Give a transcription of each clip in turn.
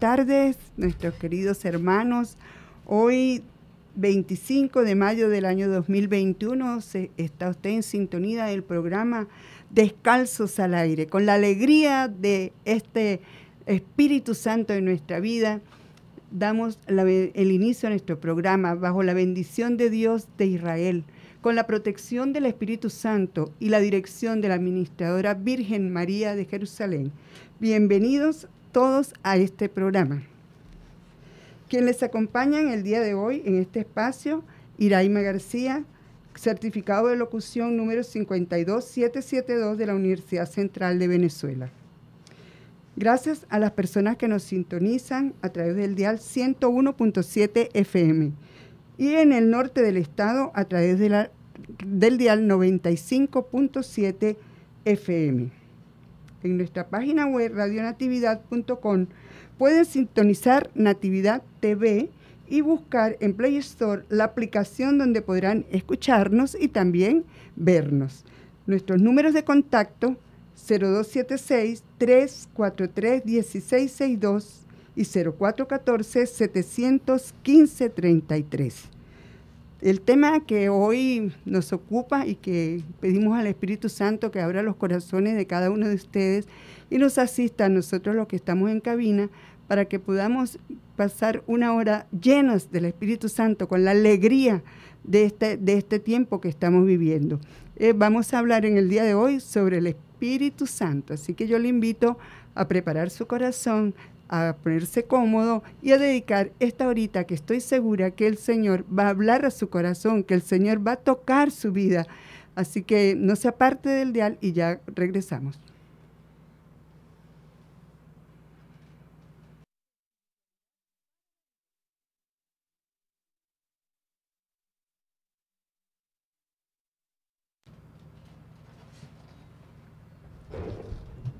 tardes, nuestros queridos hermanos. Hoy, 25 de mayo del año 2021, se, está usted en sintonía del programa Descalzos al Aire, con la alegría de este Espíritu Santo en nuestra vida. Damos el inicio a nuestro programa bajo la bendición de Dios de Israel, con la protección del Espíritu Santo y la dirección de la Administradora Virgen María de Jerusalén. Bienvenidos todos a este programa. Quien les acompaña en el día de hoy en este espacio, Iraima García, certificado de locución número 52772 de la Universidad Central de Venezuela. Gracias a las personas que nos sintonizan a través del dial 101.7 FM y en el norte del estado a través de del dial 95.7 FM en nuestra página web radionatividad.com pueden sintonizar Natividad TV y buscar en Play Store la aplicación donde podrán escucharnos y también vernos. Nuestros números de contacto 0276-343-1662 y 0414-715-33 el tema que hoy nos ocupa y que pedimos al Espíritu Santo que abra los corazones de cada uno de ustedes y nos asista a nosotros los que estamos en cabina para que podamos pasar una hora llenas del Espíritu Santo con la alegría de este, de este tiempo que estamos viviendo. Eh, vamos a hablar en el día de hoy sobre el Espíritu Santo, así que yo le invito a preparar su corazón, a ponerse cómodo y a dedicar esta horita que estoy segura que el Señor va a hablar a su corazón, que el Señor va a tocar su vida. Así que no se aparte del dial y ya regresamos.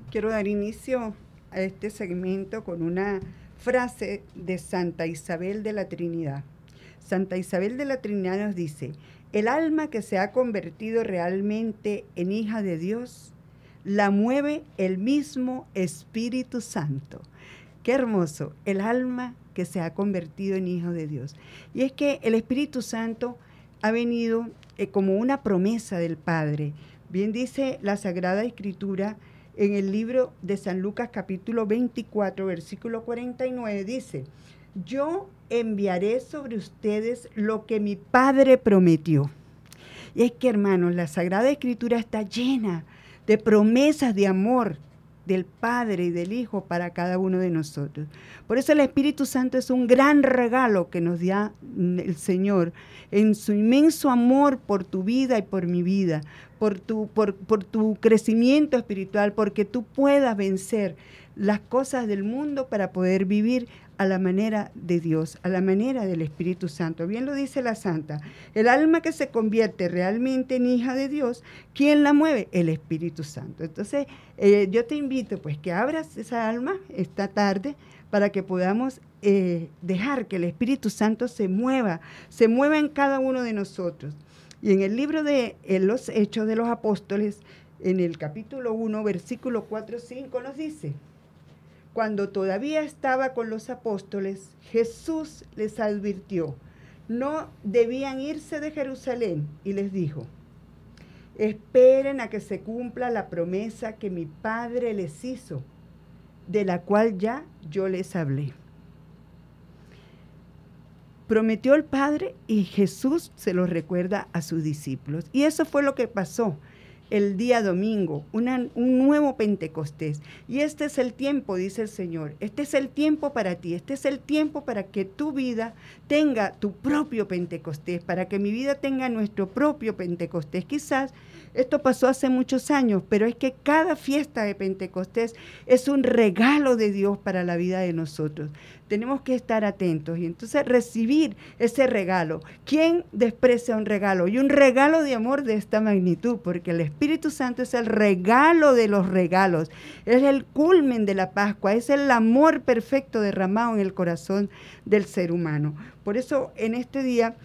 Quiero dar inicio a este segmento con una frase de Santa Isabel de la Trinidad. Santa Isabel de la Trinidad nos dice, el alma que se ha convertido realmente en hija de Dios, la mueve el mismo Espíritu Santo. Qué hermoso, el alma que se ha convertido en hijo de Dios. Y es que el Espíritu Santo ha venido eh, como una promesa del Padre. Bien dice la Sagrada Escritura en el libro de San Lucas capítulo 24, versículo 49, dice, yo enviaré sobre ustedes lo que mi Padre prometió. Y es que, hermanos, la Sagrada Escritura está llena de promesas de amor, del Padre y del Hijo para cada uno de nosotros. Por eso el Espíritu Santo es un gran regalo que nos da mm, el Señor en su inmenso amor por tu vida y por mi vida, por tu, por, por tu crecimiento espiritual, porque tú puedas vencer las cosas del mundo para poder vivir a la manera de Dios, a la manera del Espíritu Santo. Bien lo dice la Santa, el alma que se convierte realmente en hija de Dios, ¿quién la mueve? El Espíritu Santo. Entonces, eh, yo te invito pues que abras esa alma esta tarde para que podamos eh, dejar que el Espíritu Santo se mueva, se mueva en cada uno de nosotros. Y en el libro de los Hechos de los Apóstoles, en el capítulo 1, versículo 4, 5, nos dice, cuando todavía estaba con los apóstoles, Jesús les advirtió, no debían irse de Jerusalén y les dijo, esperen a que se cumpla la promesa que mi Padre les hizo, de la cual ya yo les hablé. Prometió el Padre y Jesús se lo recuerda a sus discípulos. Y eso fue lo que pasó el día domingo, un nuevo Pentecostés. Y este es el tiempo, dice el Señor, este es el tiempo para ti, este es el tiempo para que tu vida tenga tu propio Pentecostés, para que mi vida tenga nuestro propio Pentecostés. Quizás esto pasó hace muchos años, pero es que cada fiesta de Pentecostés es un regalo de Dios para la vida de nosotros tenemos que estar atentos y entonces recibir ese regalo. ¿Quién desprecia un regalo? Y un regalo de amor de esta magnitud, porque el Espíritu Santo es el regalo de los regalos, es el culmen de la Pascua, es el amor perfecto derramado en el corazón del ser humano. Por eso en este día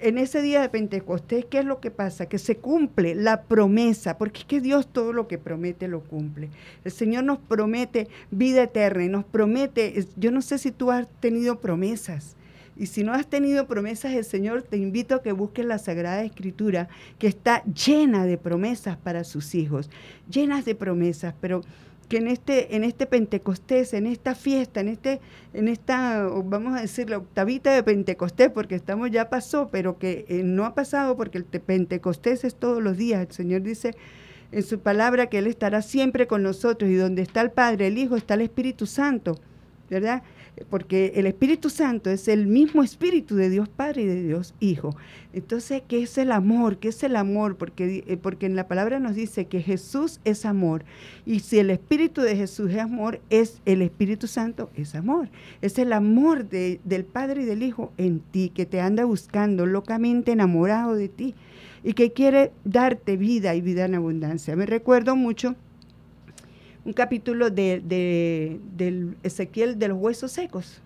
en ese día de Pentecostés, ¿qué es lo que pasa? Que se cumple la promesa, porque es que Dios todo lo que promete lo cumple. El Señor nos promete vida eterna y nos promete, yo no sé si tú has tenido promesas. Y si no has tenido promesas el Señor, te invito a que busques la Sagrada Escritura, que está llena de promesas para sus hijos, llenas de promesas, pero que en este, en este Pentecostés, en esta fiesta, en este, en esta, vamos a decir, la octavita de Pentecostés, porque estamos ya pasó, pero que eh, no ha pasado porque el Pentecostés es todos los días. El Señor dice en su palabra que Él estará siempre con nosotros y donde está el Padre, el Hijo, está el Espíritu Santo, ¿verdad? porque el Espíritu Santo es el mismo Espíritu de Dios Padre y de Dios Hijo. Entonces, ¿qué es el amor? ¿Qué es el amor? Porque, eh, porque en la palabra nos dice que Jesús es amor. Y si el Espíritu de Jesús es amor, es el Espíritu Santo es amor. Es el amor del Padre y del Hijo en ti, que te anda buscando locamente enamorado de ti y que quiere darte vida y vida en abundancia. Me recuerdo mucho un capítulo de, del Ezequiel de los huesos secos,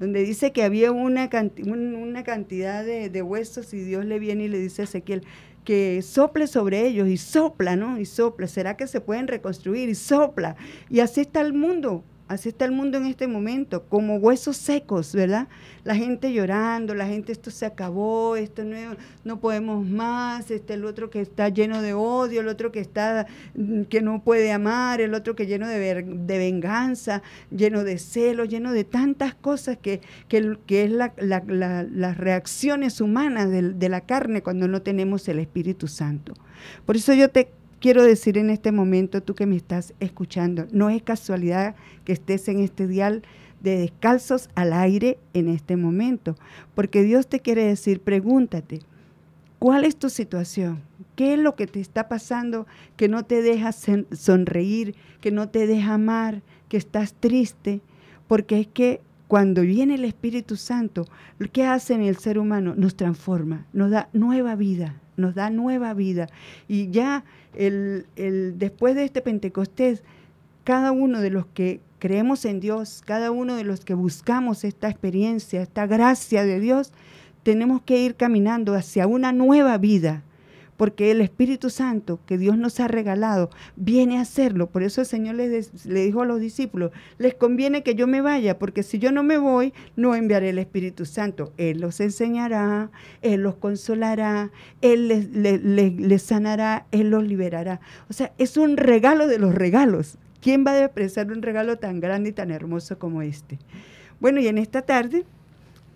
donde dice que había una, una cantidad de, de, huesos y Dios le viene y le dice a Ezequiel que sople sobre ellos y sopla, ¿no? Y sopla, ¿será que se pueden reconstruir? Y sopla. Y así está el mundo. Así está el mundo en este momento, como huesos secos, ¿verdad? La gente llorando, la gente, esto se acabó, esto no, no podemos más, este, el otro que está lleno de odio, el otro que está mm, que no puede amar, el otro que lleno de, de venganza, lleno de celo, lleno de tantas cosas que, que, es la, las reacciones humanas de la carne cuando no tenemos el Espíritu Santo. Por eso yo te quiero decir en este momento, tú que me estás escuchando, no es casualidad que estés en este dial de descalzos al aire en este momento, porque Dios te quiere decir, pregúntate, ¿cuál es tu situación? ¿Qué es lo que te está pasando que no te deja sonreír, que no te deja amar, que estás triste? Porque es que cuando viene el Espíritu Santo, ¿qué hace en el ser humano? Nos transforma, nos da nueva vida, nos da nueva vida. Y ya el, después de este Pentecostés, cada uno de los que creemos en Dios, cada uno de los que buscamos esta experiencia, esta gracia de Dios, tenemos que ir caminando hacia una nueva vida, porque el Espíritu Santo que Dios nos ha regalado viene a hacerlo. Por eso el Señor le, dijo a los discípulos, les conviene que yo me vaya, porque si yo no me voy, no enviaré el Espíritu Santo. Él los enseñará, Él los consolará, Él les, sanará, Él los liberará. O sea, es un regalo de los regalos. ¿Quién va a despreciar un regalo tan grande y tan hermoso como este? Bueno, y en esta tarde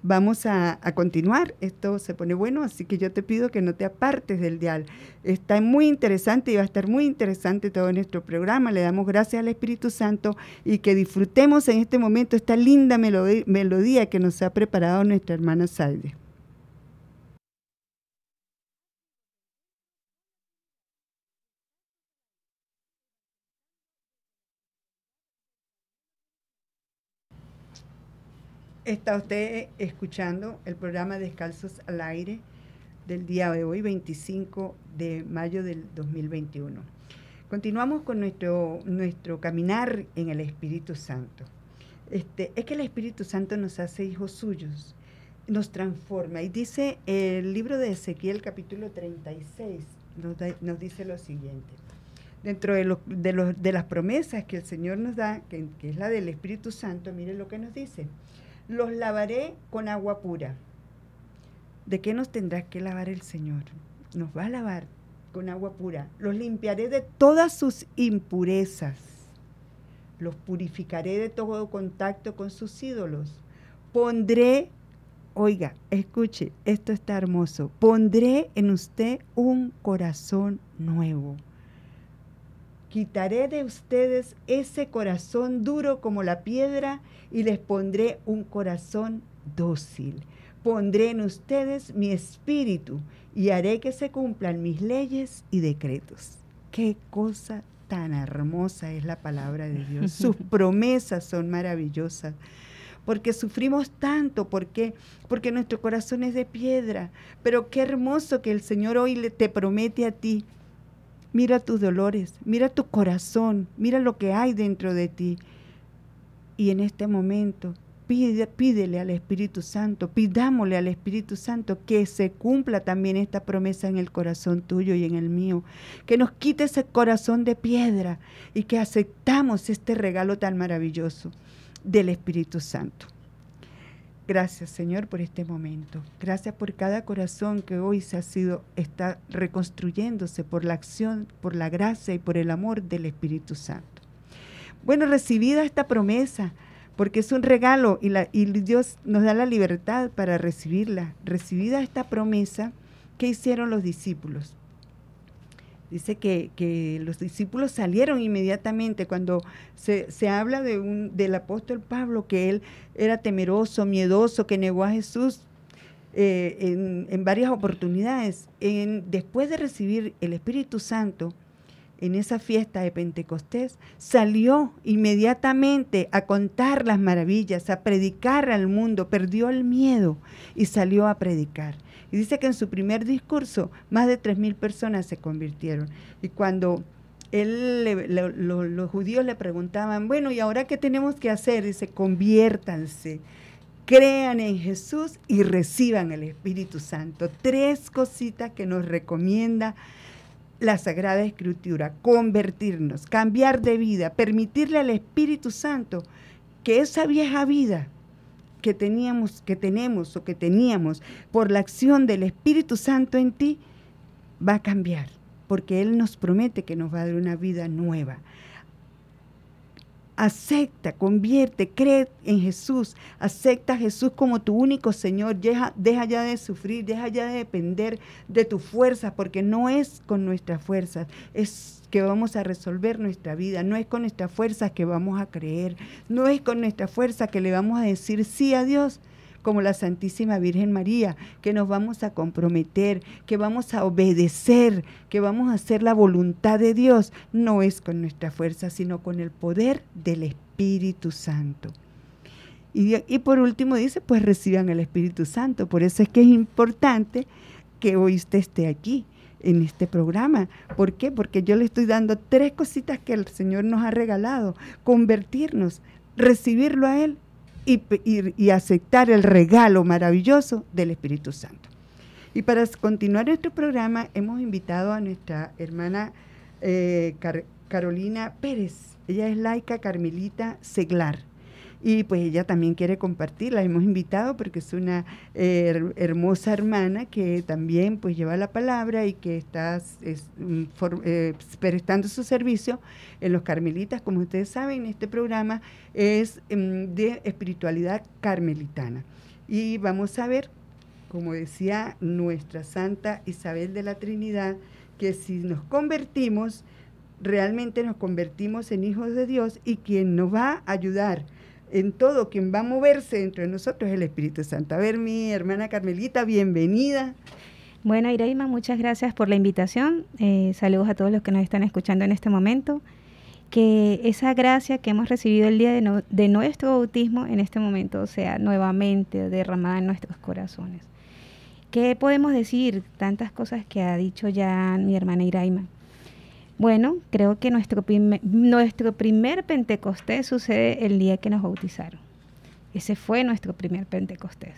Vamos a, continuar, esto se pone bueno, así que yo te pido que no te apartes del dial. Está muy interesante y va a estar muy interesante todo nuestro programa. Le damos gracias al Espíritu Santo y que disfrutemos en este momento esta linda melodía, que nos ha preparado nuestra hermana Saide. Está usted escuchando el programa Descalzos al Aire del día de hoy, 25 de mayo del 2021. Continuamos con nuestro, nuestro caminar en el Espíritu Santo. Este, es que el Espíritu Santo nos hace hijos suyos, nos transforma. Y dice el libro de Ezequiel capítulo 36, nos, dice lo siguiente. Dentro de, los, las promesas que el Señor nos da, que, que es la del Espíritu Santo, mire lo que nos dice los lavaré con agua pura. ¿De qué nos tendrá que lavar el Señor? Nos va a lavar con agua pura. Los limpiaré de todas sus impurezas. Los purificaré de todo contacto con sus ídolos. Pondré, oiga, escuche, esto está hermoso. Pondré en usted un corazón nuevo Quitaré de ustedes ese corazón duro como la piedra y les pondré un corazón dócil. Pondré en ustedes mi espíritu y haré que se cumplan mis leyes y decretos. Qué cosa tan hermosa es la palabra de Dios. Sus promesas son maravillosas. Porque sufrimos tanto, ¿por qué? Porque nuestro corazón es de piedra. Pero qué hermoso que el Señor hoy te promete a ti mira tus dolores, mira tu corazón, mira lo que hay dentro de ti. Y en este momento, pídele al Espíritu Santo, pidámosle al Espíritu Santo que se cumpla también esta promesa en el corazón tuyo y en el mío, que nos quite ese corazón de piedra y que aceptamos este regalo tan maravilloso del Espíritu Santo. Gracias, Señor, por este momento. Gracias por cada corazón que hoy se ha sido, está reconstruyéndose por la acción, por la gracia y por el amor del Espíritu Santo. Bueno, recibida esta promesa, porque es un regalo y, y Dios nos da la libertad para recibirla. Recibida esta promesa, ¿qué hicieron los discípulos? Dice que, los discípulos salieron inmediatamente cuando se, habla de un, del apóstol Pablo, que él era temeroso, miedoso, que negó a Jesús eh, en, varias oportunidades. En, después de recibir el Espíritu Santo en esa fiesta de Pentecostés, salió inmediatamente a contar las maravillas, a predicar al mundo, perdió el miedo y salió a predicar. Y dice que en su primer discurso más de 3.000 personas se convirtieron. Y cuando él los judíos le preguntaban, bueno, ¿y ahora qué tenemos que hacer? Dice, conviértanse, crean en Jesús y reciban el Espíritu Santo. Tres cositas que nos recomienda la Sagrada Escritura, convertirnos, cambiar de vida, permitirle al Espíritu Santo que esa vieja vida que teníamos, que tenemos o que teníamos por la acción del Espíritu Santo en ti va a cambiar, porque Él nos promete que nos va a dar una vida nueva acepta, convierte, cree en Jesús, acepta a Jesús como tu único Señor, deja, deja, ya de sufrir, deja ya de depender de tus fuerzas, porque no es con nuestras fuerzas, es que vamos a resolver nuestra vida, no es con nuestras fuerzas que vamos a creer, no es con nuestra fuerza que le vamos a decir sí a Dios, como la Santísima Virgen María, que nos vamos a comprometer, que vamos a obedecer, que vamos a hacer la voluntad de Dios, no es con nuestra fuerza, sino con el poder del Espíritu Santo. Y, por último dice, pues reciban el Espíritu Santo. Por eso es que es importante que hoy usted esté aquí en este programa. ¿Por qué? Porque yo le estoy dando tres cositas que el Señor nos ha regalado. Convertirnos, recibirlo a Él y, aceptar el regalo maravilloso del Espíritu Santo. Y para continuar nuestro programa hemos invitado a nuestra hermana eh, Carolina Pérez. Ella es laica carmelita seglar y pues ella también quiere compartir, la hemos invitado porque es una hermosa hermana que también pues lleva la palabra y que está mm, eh, pues, prestando su servicio en los carmelitas, como ustedes saben, este programa es mm, de espiritualidad carmelitana y vamos a ver, como decía nuestra Santa Isabel de la Trinidad, que si nos convertimos, realmente nos convertimos en hijos de Dios y quien nos va a ayudar en todo, quien va a moverse dentro de nosotros es el Espíritu Santo. A ver, mi hermana Carmelita, bienvenida. Bueno, Iraima, muchas gracias por la invitación. Eh, saludos a todos los que nos están escuchando en este momento. Que esa gracia que hemos recibido el día de, de nuestro bautismo en este momento sea nuevamente derramada en nuestros corazones. ¿Qué podemos decir? Tantas cosas que ha dicho ya mi hermana Iraima. Bueno, creo que nuestro primer, nuestro primer Pentecostés sucede el día que nos bautizaron. Ese fue nuestro primer Pentecostés.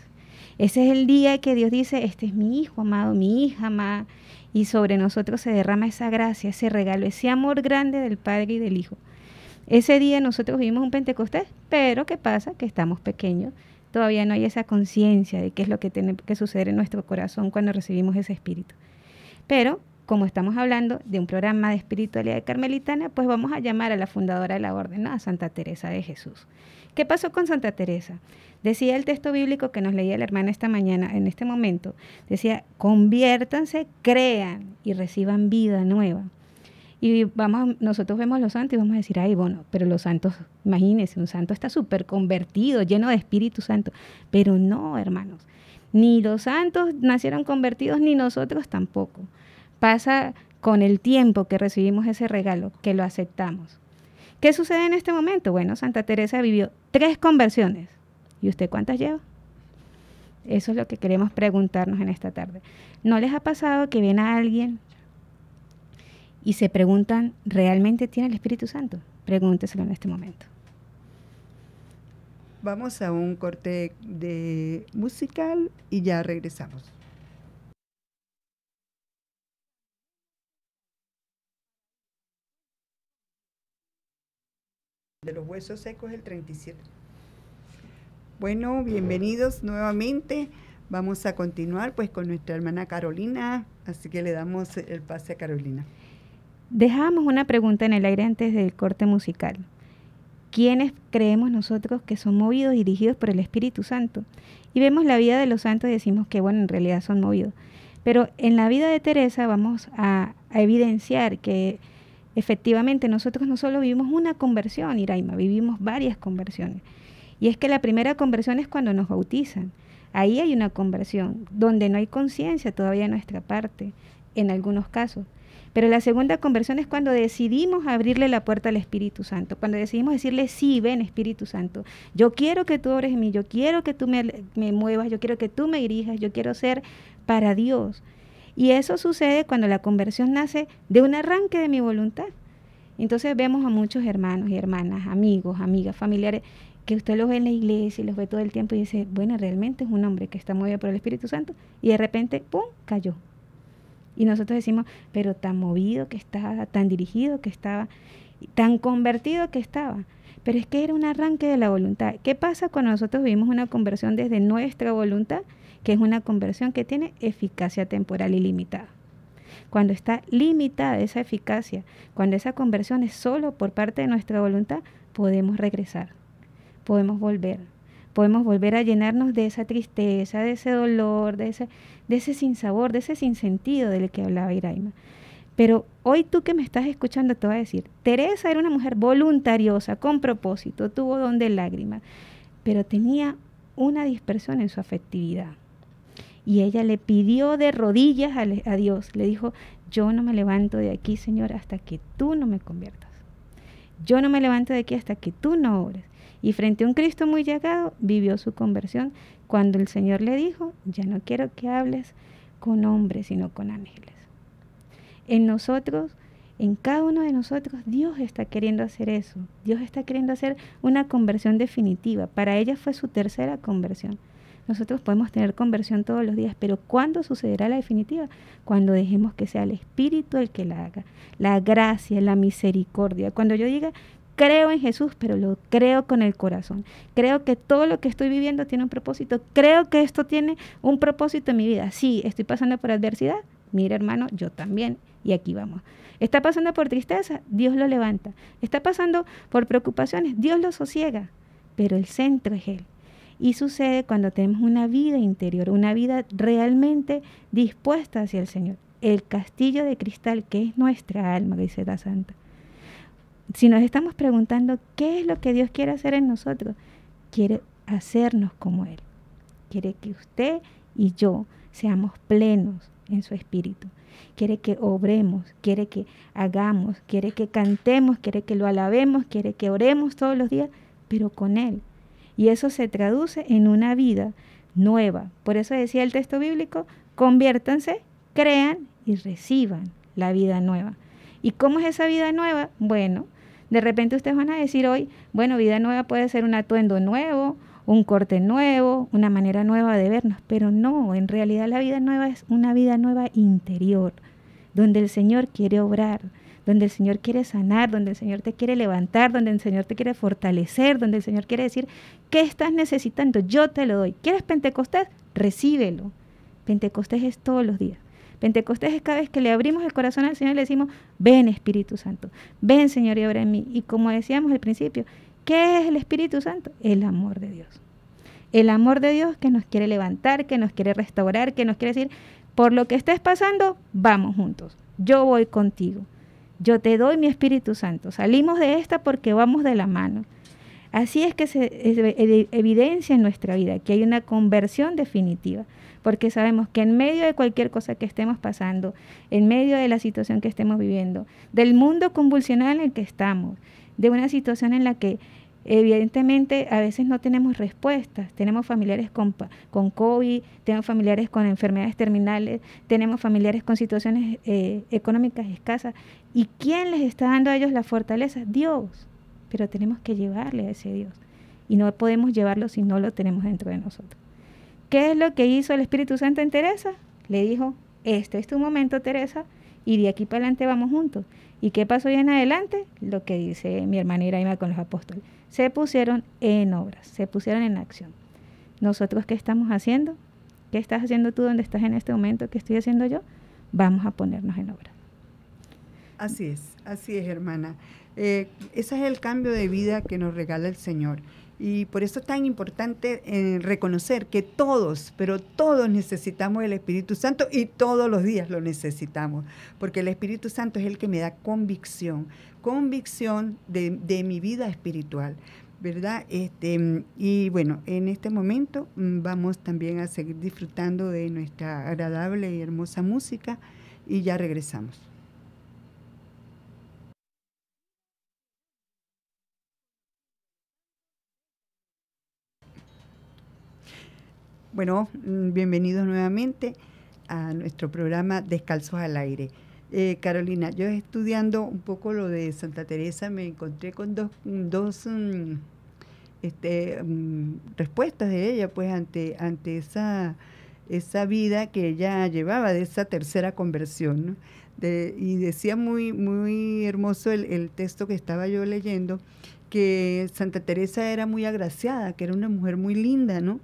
Ese es el día que Dios dice, este es mi hijo amado, mi hija amada, y sobre nosotros se derrama esa gracia, ese regalo, ese amor grande del Padre y del Hijo. Ese día nosotros vivimos un Pentecostés, pero ¿qué pasa? Que estamos pequeños, todavía no hay esa conciencia de qué es lo que tiene que suceder en nuestro corazón cuando recibimos ese Espíritu. Pero como estamos hablando de un programa de espiritualidad carmelitana, pues vamos a llamar a la fundadora de la orden, a Santa Teresa de Jesús. ¿Qué pasó con Santa Teresa? Decía el texto bíblico que nos leía la hermana esta mañana, en este momento, decía, conviértanse, crean y reciban vida nueva. Y vamos, nosotros vemos a los santos y vamos a decir, ay, bueno, pero los santos, imagínense, un santo está súper convertido, lleno de Espíritu Santo. Pero no, hermanos, ni los santos nacieron convertidos, ni nosotros tampoco pasa con el tiempo que recibimos ese regalo, que lo aceptamos. ¿Qué sucede en este momento? Bueno, Santa Teresa vivió tres conversiones. ¿Y usted cuántas lleva? Eso es lo que queremos preguntarnos en esta tarde. ¿No les ha pasado que viene a alguien y se preguntan, ¿realmente tiene el Espíritu Santo? Pregúnteselo en este momento. Vamos a un corte de musical y ya regresamos. de los huesos secos el 37. Bueno, bienvenidos nuevamente. Vamos a continuar pues con nuestra hermana Carolina, así que le damos el pase a Carolina. Dejamos una pregunta en el aire antes del corte musical. ¿Quiénes creemos nosotros que son movidos y dirigidos por el Espíritu Santo? Y vemos la vida de los santos y decimos que bueno, en realidad son movidos. Pero en la vida de Teresa vamos a evidenciar que Efectivamente, nosotros no solo vivimos una conversión, Iraima, vivimos varias conversiones. Y es que la primera conversión es cuando nos bautizan. Ahí hay una conversión, donde no hay conciencia todavía de nuestra parte, en algunos casos. Pero la segunda conversión es cuando decidimos abrirle la puerta al Espíritu Santo, cuando decidimos decirle, sí, ven Espíritu Santo, yo quiero que tú obres en mí, yo quiero que tú me, me muevas, yo quiero que tú me dirijas, yo quiero ser para Dios. Y eso sucede cuando la conversión nace de un arranque de mi voluntad. Entonces vemos a muchos hermanos y hermanas, amigos, amigas, familiares, que usted los ve en la iglesia y los ve todo el tiempo y dice, bueno, realmente es un hombre que está movido por el Espíritu Santo y de repente, ¡pum!, cayó. Y nosotros decimos, pero tan movido que estaba, tan dirigido que estaba, tan convertido que estaba. Pero es que era un arranque de la voluntad. ¿Qué pasa cuando nosotros vivimos una conversión desde nuestra voluntad? que es una conversión que tiene eficacia temporal ilimitada. Cuando está limitada esa eficacia, cuando esa conversión es solo por parte de nuestra voluntad, podemos regresar, podemos volver, podemos volver a llenarnos de esa tristeza, de ese dolor, de ese, de ese sinsabor, de ese sinsentido del que hablaba Iraima. Pero hoy tú que me estás escuchando te voy a decir, Teresa era una mujer voluntariosa, con propósito, tuvo don de lágrimas, pero tenía una dispersión en su afectividad. Y ella le pidió de rodillas a, Dios, le dijo, yo no me levanto de aquí, Señor, hasta que tú no me conviertas. Yo no me levanto de aquí hasta que tú no obres. Y frente a un Cristo muy llegado, vivió su conversión cuando el Señor le dijo, ya no quiero que hables con hombres, sino con ángeles. En nosotros en cada uno de nosotros Dios está queriendo hacer eso. Dios está queriendo hacer una conversión definitiva. Para ella fue su tercera conversión. Nosotros podemos tener conversión todos los días, pero ¿cuándo sucederá la definitiva? Cuando dejemos que sea el Espíritu el que la haga, la gracia, la misericordia. Cuando yo diga, creo en Jesús, pero lo creo con el corazón. Creo que todo lo que estoy viviendo tiene un propósito. Creo que esto tiene un propósito en mi vida. Sí, estoy pasando por adversidad. Mira, hermano, yo también. Y aquí vamos. Está pasando por tristeza, Dios lo levanta. Está pasando por preocupaciones, Dios lo sosiega. Pero el centro es Él. Y sucede cuando tenemos una vida interior, una vida realmente dispuesta hacia el Señor. El castillo de cristal que es nuestra alma, dice la Santa. Si nos estamos preguntando qué es lo que Dios quiere hacer en nosotros, quiere hacernos como Él. Quiere que usted y yo seamos plenos en su espíritu. Quiere que obremos, quiere que hagamos, quiere que cantemos, quiere que lo alabemos, quiere que oremos todos los días, pero con Él, y eso se traduce en una vida nueva. Por eso decía el texto bíblico, conviértanse, crean y reciban la vida nueva. ¿Y cómo es esa vida nueva? Bueno, de repente ustedes van a decir hoy, bueno, vida nueva puede ser un atuendo nuevo, un corte nuevo, una manera nueva de vernos, pero no, en realidad la vida nueva es una vida nueva interior, donde el Señor quiere obrar, donde el Señor quiere sanar, donde el Señor te quiere levantar, donde el Señor te quiere fortalecer, donde el Señor quiere decir, ¿qué estás necesitando? Yo te lo doy. ¿Quieres Pentecostés? Recíbelo. Pentecostés es todos los días. Pentecostés es cada vez que le abrimos el corazón al Señor y le decimos, ven Espíritu Santo, ven Señor y obra en mí. Y como decíamos al principio, ¿qué es el Espíritu Santo? El amor de Dios. El amor de Dios que nos quiere levantar, que nos quiere restaurar, que nos quiere decir, por lo que estés pasando, vamos juntos. Yo voy contigo yo te doy mi Espíritu Santo. Salimos de esta porque vamos de la mano. Así es que se evidencia en nuestra vida que hay una conversión definitiva, porque sabemos que en medio de cualquier cosa que estemos pasando, en medio de la situación que estemos viviendo, del mundo convulsional en el que estamos, de una situación en la que Evidentemente, a veces no tenemos respuestas. Tenemos familiares con, con COVID, tenemos familiares con enfermedades terminales, tenemos familiares con situaciones eh, económicas escasas. ¿Y quién les está dando a ellos la fortaleza? Dios. Pero tenemos que llevarle a ese Dios. Y no podemos llevarlo si no lo tenemos dentro de nosotros. ¿Qué es lo que hizo el Espíritu Santo en Teresa? Le dijo, este es tu momento, Teresa, y de aquí para adelante vamos juntos. ¿Y qué pasó hoy en adelante? Lo que dice mi hermana Iraima con los apóstoles. Se pusieron en obras, se pusieron en acción. ¿Nosotros qué estamos haciendo? ¿Qué estás haciendo tú donde estás en este momento? ¿Qué estoy haciendo yo? Vamos a ponernos en obra. Así es, así es, hermana. Eh, ese es el cambio de vida que nos regala el Señor. Y por eso es tan importante eh, reconocer que todos, pero todos necesitamos el Espíritu Santo y todos los días lo necesitamos, porque el Espíritu Santo es el que me da convicción, convicción de, de mi vida espiritual. ¿verdad? Este, y bueno, en este momento mm, vamos también a seguir disfrutando de nuestra agradable y hermosa música y ya regresamos. Bueno, mm, bienvenidos nuevamente a nuestro programa Descalzos al Aire. Eh, Carolina, yo estudiando un poco lo de Santa Teresa me encontré con dos, mm, mm, este, respuestas de ella, pues ante, ante esa, esa vida que ella llevaba de esa tercera conversión. y decía muy, muy hermoso el, texto que estaba yo leyendo, que Santa Teresa era muy agraciada, que era una mujer muy linda, ¿no?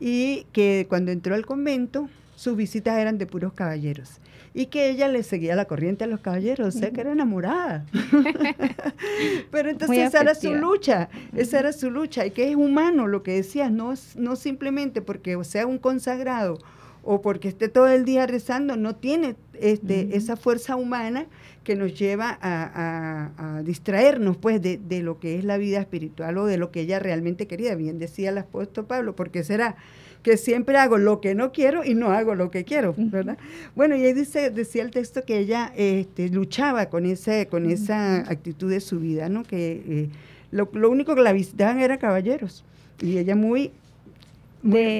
Y que cuando entró al convento, sus visitas eran de puros caballeros. Y que ella le seguía la corriente a los caballeros, o sea que era enamorada. Pero entonces esa era su lucha, esa era su lucha, y que es humano lo que decías, no, no simplemente porque sea un consagrado o porque esté todo el día rezando, no tiene este, esa fuerza humana que nos lleva a, distraernos pues de, lo que es la vida espiritual o de lo que ella realmente quería. Bien decía el apóstol Pablo, porque será que siempre hago lo que no quiero y no hago lo que quiero, ¿verdad? Bueno, y ahí dice, decía el texto que ella este, luchaba con, ese, con esa actitud de su vida, ¿no? Que eh, lo, único que la visitaban era caballeros. Y ella muy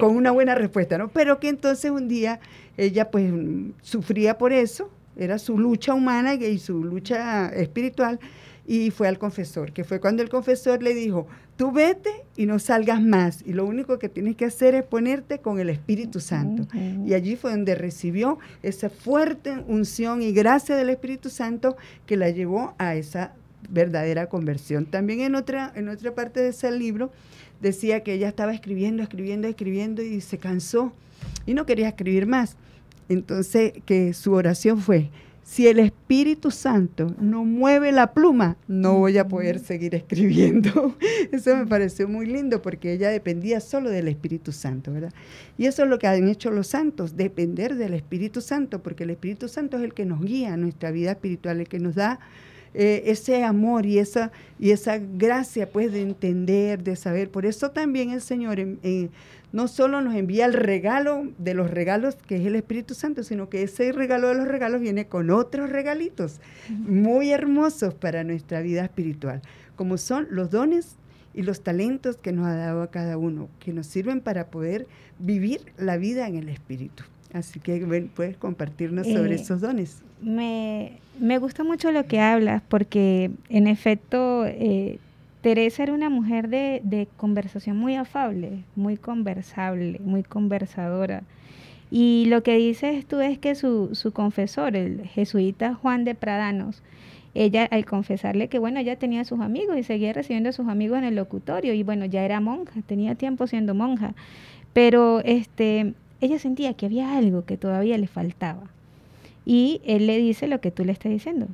con una buena respuesta, ¿no? Pero que entonces un día ella pues sufría por eso, era su lucha humana y su lucha espiritual, y fue al confesor, que fue cuando el confesor le dijo, tú vete y no salgas más, y lo único que tienes que hacer es ponerte con el Espíritu Santo. Y allí fue donde recibió esa fuerte unción y gracia del Espíritu Santo que la llevó a esa verdadera conversión. También en otra, en otra parte de ese libro decía que ella estaba escribiendo, escribiendo, escribiendo y se cansó y no quería escribir más. Entonces, que su oración fue, si el Espíritu Santo no mueve la pluma, no voy a poder seguir escribiendo. Eso me pareció muy lindo porque ella dependía solo del Espíritu Santo, ¿verdad? Y eso es lo que han hecho los santos, depender del Espíritu Santo, porque el Espíritu Santo es el que nos guía a nuestra vida espiritual, el que nos da eh, ese amor y esa, y esa gracia pues de entender, de saber. Por eso también el Señor em, eh, no solo nos envía el regalo de los regalos que es el Espíritu Santo, sino que ese regalo de los regalos viene con otros regalitos muy hermosos para nuestra vida espiritual, como son los dones y los talentos que nos ha dado a cada uno, que nos sirven para poder vivir la vida en el Espíritu. Así que puedes compartirnos sobre eh, esos dones. Me, gusta mucho lo que hablas porque en efecto eh, Teresa era una mujer de, conversación muy afable, muy conversable, muy conversadora. Y lo que dices tú es que su, su confesor, el jesuita Juan de Pradanos, ella al confesarle que bueno, ella tenía sus amigos y seguía recibiendo a sus amigos en el locutorio y bueno, ya era monja, tenía tiempo siendo monja, pero este ella sentía que había algo que todavía le faltaba. Y él le dice lo que tú le estás diciendo.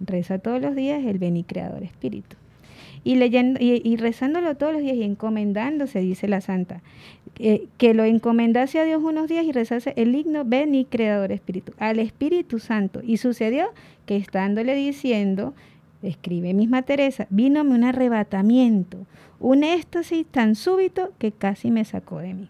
Reza todos los días el Beni Creador Espíritu. Y, y, rezándolo todos los días y encomendándose, dice la santa, que lo encomendase a Dios unos días y rezase el himno Beni Creador Espíritu, al Espíritu Santo. Y sucedió que estándole diciendo, escribe misma Teresa, vínome un arrebatamiento, un éxtasis tan súbito que casi me sacó de mí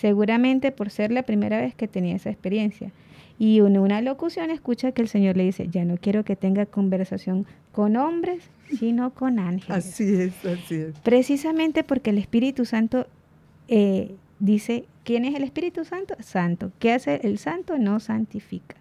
seguramente por ser la primera vez que tenía esa experiencia. Y en una locución escucha que el Señor le dice, ya no quiero que tenga conversación con hombres, sino con ángeles. Así es, así es. Precisamente porque el Espíritu Santo eh, dice, ¿quién es el Espíritu Santo? Santo. ¿Qué hace el santo? No santifica.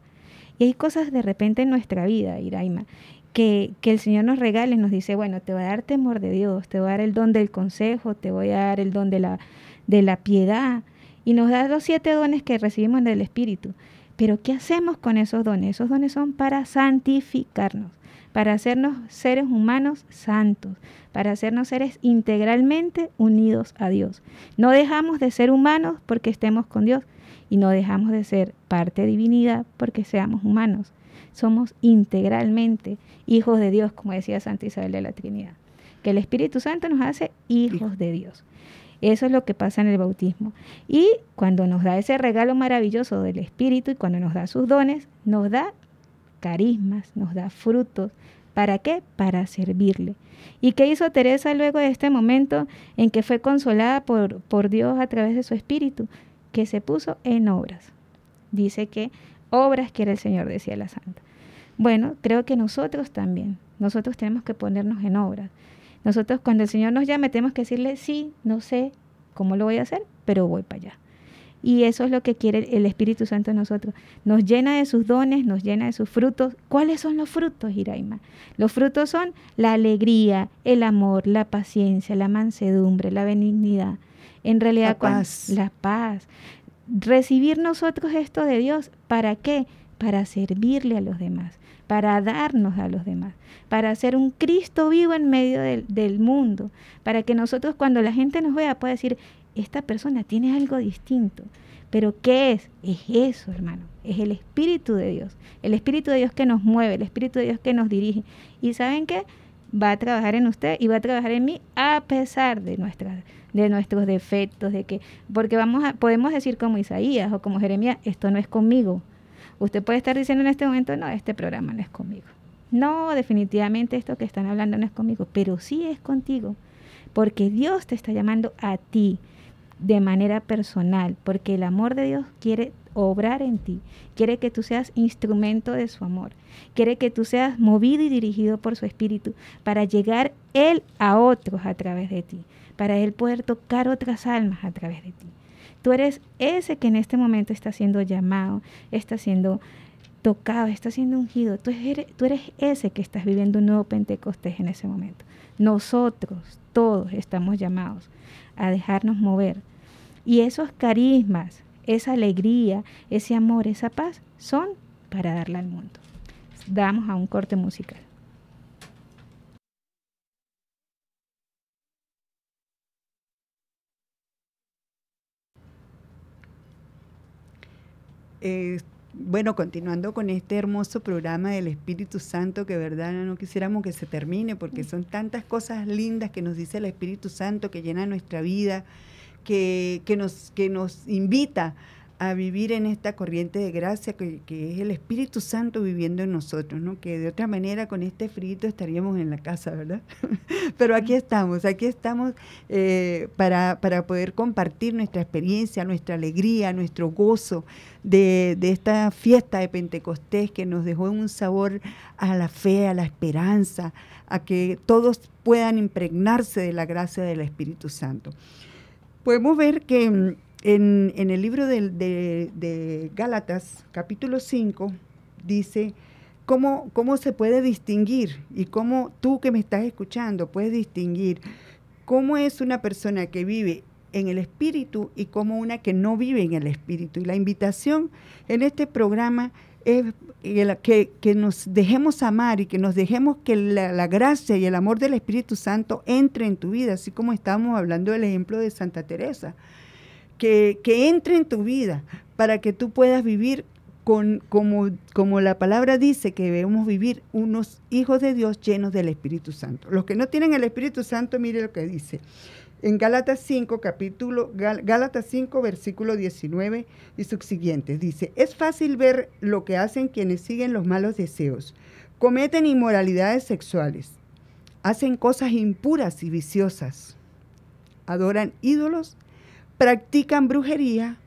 Y hay cosas de repente en nuestra vida, Iraima, que, el Señor nos regale, nos dice, bueno, te voy a dar temor de Dios, te voy a dar el don del consejo, te voy a dar el don de la, de la piedad, y nos da los siete dones que recibimos del Espíritu. Pero ¿qué hacemos con esos dones? Esos dones son para santificarnos, para hacernos seres humanos santos, para hacernos seres integralmente unidos a Dios. No dejamos de ser humanos porque estemos con Dios y no dejamos de ser parte divinidad porque seamos humanos. Somos integralmente hijos de Dios, como decía Santa Isabel de la Trinidad, que el Espíritu Santo nos hace hijos de Dios. Eso es lo que pasa en el bautismo. Y cuando nos da ese regalo maravilloso del Espíritu y cuando nos da sus dones, nos da carismas, nos da frutos. ¿Para qué? Para servirle. ¿Y qué hizo Teresa luego de este momento en que fue consolada por, Dios a través de su Espíritu? Que se puso en obras. Dice que obras quiere el Señor, decía la Santa. Bueno, creo que nosotros también, nosotros tenemos que ponernos en obras. Nosotros cuando el Señor nos llame tenemos que decirle, sí, no sé cómo lo voy a hacer, pero voy para allá. Y eso es lo que quiere el Espíritu Santo en nosotros. Nos llena de sus dones, nos llena de sus frutos. ¿Cuáles son los frutos, Iraima? Los frutos son la alegría, el amor, la paciencia, la mansedumbre, la benignidad. En realidad, la La paz. Recibir nosotros esto de Dios, ¿para qué? Para servirle a los demás para darnos a los demás, para ser un Cristo vivo en medio del, mundo, para que nosotros cuando la gente nos vea pueda decir, esta persona tiene algo distinto. Pero ¿qué es? Es eso, hermano. Es el Espíritu de Dios. El Espíritu de Dios que nos mueve, el Espíritu de Dios que nos dirige. ¿Y saben qué? Va a trabajar en usted y va a trabajar en mí a pesar de, de nuestros defectos, de que, porque vamos a, podemos decir como Isaías o como Jeremías, esto no es conmigo, Usted puede estar diciendo en este momento, no, este programa no es conmigo. No, definitivamente esto que están hablando no es conmigo, pero sí es contigo, porque Dios te está llamando a ti de manera personal, porque el amor de Dios quiere obrar en ti, quiere que tú seas instrumento de su amor, quiere que tú seas movido y dirigido por su espíritu para llegar Él a otros a través de ti, para Él poder tocar otras almas a través de ti. Tú eres ese que en este momento está siendo llamado, está siendo tocado, está siendo ungido. Tú eres, tú eres ese que estás viviendo un nuevo Pentecostés en ese momento. Nosotros todos estamos llamados a dejarnos mover. Y esos carismas, esa alegría, ese amor, esa paz son para darla al mundo. Damos a un corte musical. Eh, bueno, continuando con este hermoso programa del Espíritu Santo, que verdad no quisiéramos que se termine, porque son tantas cosas lindas que nos dice el Espíritu Santo, que llena nuestra vida, que, nos, que nos invita a vivir en esta corriente de gracia que, es el Espíritu Santo viviendo en nosotros, ¿no? Que de otra manera con este frío estaríamos en la casa, ¿verdad? Pero aquí estamos, aquí estamos eh, para, para, poder compartir nuestra experiencia, nuestra alegría, nuestro gozo de, de esta fiesta de Pentecostés que nos dejó un sabor a la fe, a la esperanza, a que todos puedan impregnarse de la gracia del Espíritu Santo. Podemos ver que mm, en, el libro de, de, Gálatas, capítulo 5, dice cómo, se puede distinguir y cómo tú que me estás escuchando puedes distinguir cómo es una persona que vive en el espíritu y cómo una que no vive en el espíritu. Y la invitación en este programa es que, nos dejemos amar y que nos dejemos que la, la, gracia y el amor del Espíritu Santo entre en tu vida, así como estábamos hablando del ejemplo de Santa Teresa que, entre en tu vida para que tú puedas vivir con, como, como la palabra dice que debemos vivir unos hijos de Dios llenos del Espíritu Santo. Los que no tienen el Espíritu Santo, mire lo que dice. En Gálatas 5, capítulo, Gálatas 5, versículo 19 y subsiguientes, dice, es fácil ver lo que hacen quienes siguen los malos deseos, cometen inmoralidades sexuales, hacen cosas impuras y viciosas, adoran ídolos practican brujería,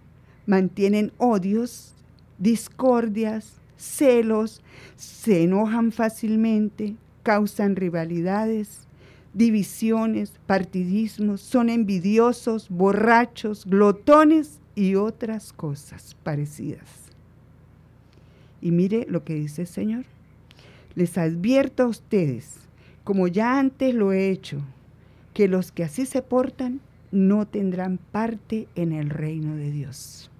mantienen odios, discordias, celos, se enojan fácilmente, causan rivalidades, divisiones, partidismos, son envidiosos, borrachos, glotones y otras cosas parecidas. Y mire lo que dice el Señor. Les advierto a ustedes, como ya antes lo he hecho, que los que así se portan no tendrán parte en el reino de Dios.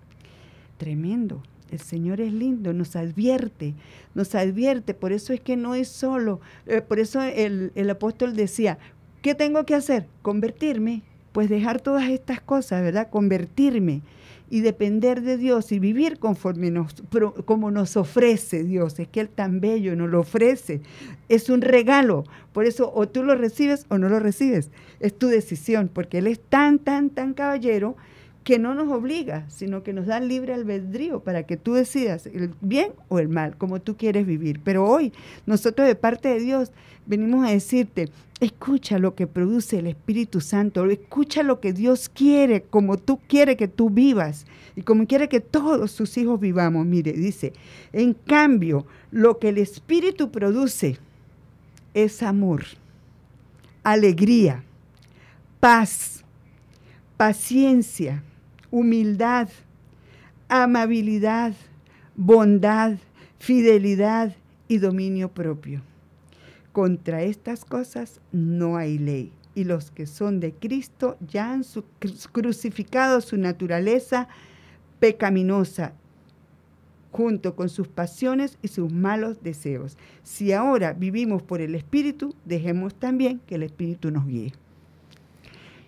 Tremendo. El Señor es lindo, nos advierte, nos advierte, por eso es que no es solo, eh, por eso el, el apóstol decía, ¿qué tengo que hacer? Convertirme, pues dejar todas estas cosas, ¿verdad? Convertirme y depender de Dios y vivir conforme nos, como nos ofrece Dios. Es que Él tan bello nos lo ofrece. Es un regalo. Por eso o tú lo recibes o no lo recibes. Es tu decisión, porque Él es tan, tan, tan caballero que no nos obliga, sino que nos da libre albedrío para que tú decidas el bien o el mal, como tú quieres vivir. Pero hoy nosotros de parte de Dios venimos a decirte, escucha lo que produce el Espíritu Santo, escucha lo que Dios quiere, como tú quieres que tú vivas y como quiere que todos sus hijos vivamos. Mire, dice, en cambio, lo que el Espíritu produce es amor, alegría, paz, paciencia humildad, amabilidad, bondad, fidelidad y dominio propio. Contra estas cosas no hay ley. Y los que son de Cristo ya han crucificado su naturaleza pecaminosa junto con sus pasiones y sus malos deseos. Si ahora vivimos por el Espíritu, dejemos también que el Espíritu nos guíe.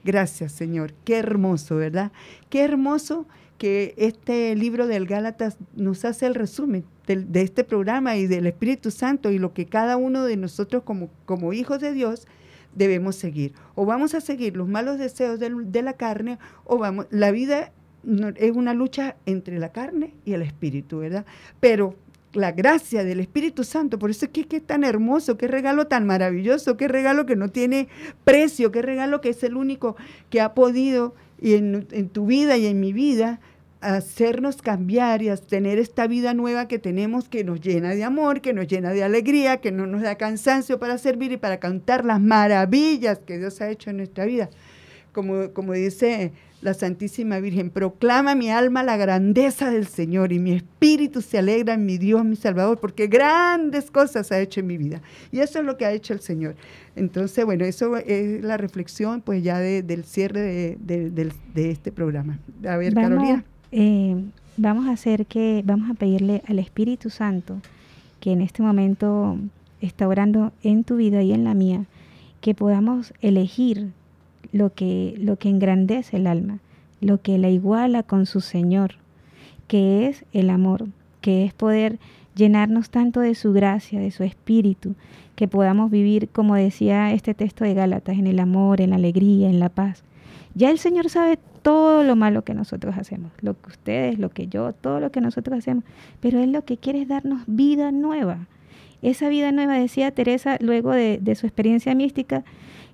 Gracias, Señor. Qué hermoso, ¿verdad? Qué hermoso que este libro del Gálatas nos hace el resumen de, este programa y del Espíritu Santo y lo que cada uno de nosotros como, hijos de Dios debemos seguir. O vamos a seguir los malos deseos de, la carne o vamos, la vida es una lucha entre la carne y el espíritu, ¿verdad? Pero la gracia del Espíritu Santo. Por eso es que, es tan hermoso, qué regalo tan maravilloso, qué regalo que no tiene precio, qué regalo que es el único que ha podido y en, tu vida y en mi vida hacernos cambiar y tener esta vida nueva que tenemos que nos llena de amor, que nos llena de alegría, que no nos da cansancio para servir y para cantar las maravillas que Dios ha hecho en nuestra vida. Como, como dice la Santísima Virgen, proclama mi alma la grandeza del Señor y mi espíritu se alegra en mi Dios, mi Salvador, porque grandes cosas ha hecho en mi vida. Y eso es lo que ha hecho el Señor. Entonces, bueno, eso es la reflexión pues ya del cierre de, este programa. A ver, Carolina. Eh, vamos a hacer que, vamos a pedirle al Espíritu Santo que en este momento está orando en tu vida y en la mía, que podamos elegir lo que, lo que engrandece el alma, lo que la iguala con su Señor, que es el amor, que es poder llenarnos tanto de su gracia, de su espíritu, que podamos vivir, como decía este texto de Gálatas, en el amor, en la alegría, en la paz. Ya el Señor sabe todo lo malo que nosotros hacemos, lo que ustedes, lo que yo, todo lo que nosotros hacemos, pero Él lo que quiere es darnos vida nueva. Esa vida nueva, decía Teresa luego de su experiencia mística,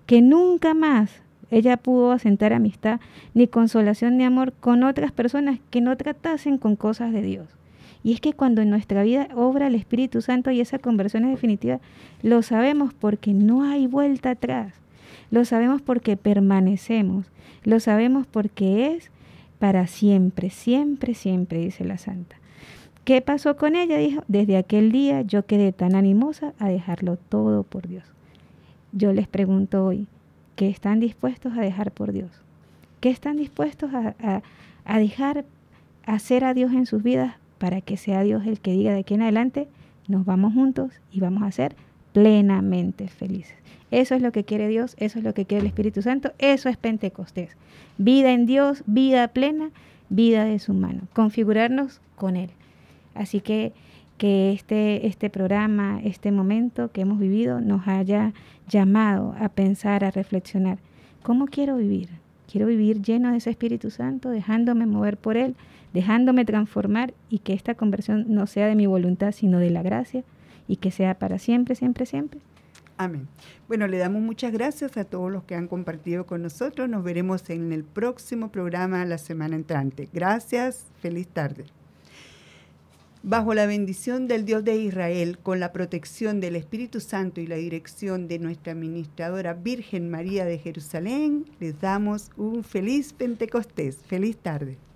que nunca más ella pudo asentar amistad, ni consolación ni amor con otras personas que no tratasen con cosas de Dios. Y es que cuando en nuestra vida obra el Espíritu Santo y esa conversión es definitiva, lo sabemos porque no hay vuelta atrás. Lo sabemos porque permanecemos. Lo sabemos porque es para siempre, siempre, siempre, dice la santa. ¿Qué pasó con ella? Dijo, desde aquel día yo quedé tan animosa a dejarlo todo por Dios. Yo les pregunto hoy, que están dispuestos a dejar por Dios, que están dispuestos a, a, a dejar hacer a Dios en sus vidas para que sea Dios el que diga de aquí en adelante, nos vamos juntos y vamos a ser plenamente felices. Eso es lo que quiere Dios, eso es lo que quiere el Espíritu Santo, eso es Pentecostés. Vida en Dios, vida plena, vida de su mano, configurarnos con Él. Así que que este, este programa, este momento que hemos vivido nos haya llamado a pensar, a reflexionar, ¿cómo quiero vivir? Quiero vivir lleno de ese Espíritu Santo, dejándome mover por Él, dejándome transformar y que esta conversión no sea de mi voluntad, sino de la gracia y que sea para siempre, siempre, siempre. Amén. Bueno, le damos muchas gracias a todos los que han compartido con nosotros. Nos veremos en el próximo programa la semana entrante. Gracias, feliz tarde bajo la bendición del Dios de Israel, con la protección del Espíritu Santo y la dirección de nuestra administradora Virgen María de Jerusalén, les damos un feliz Pentecostés. Feliz tarde.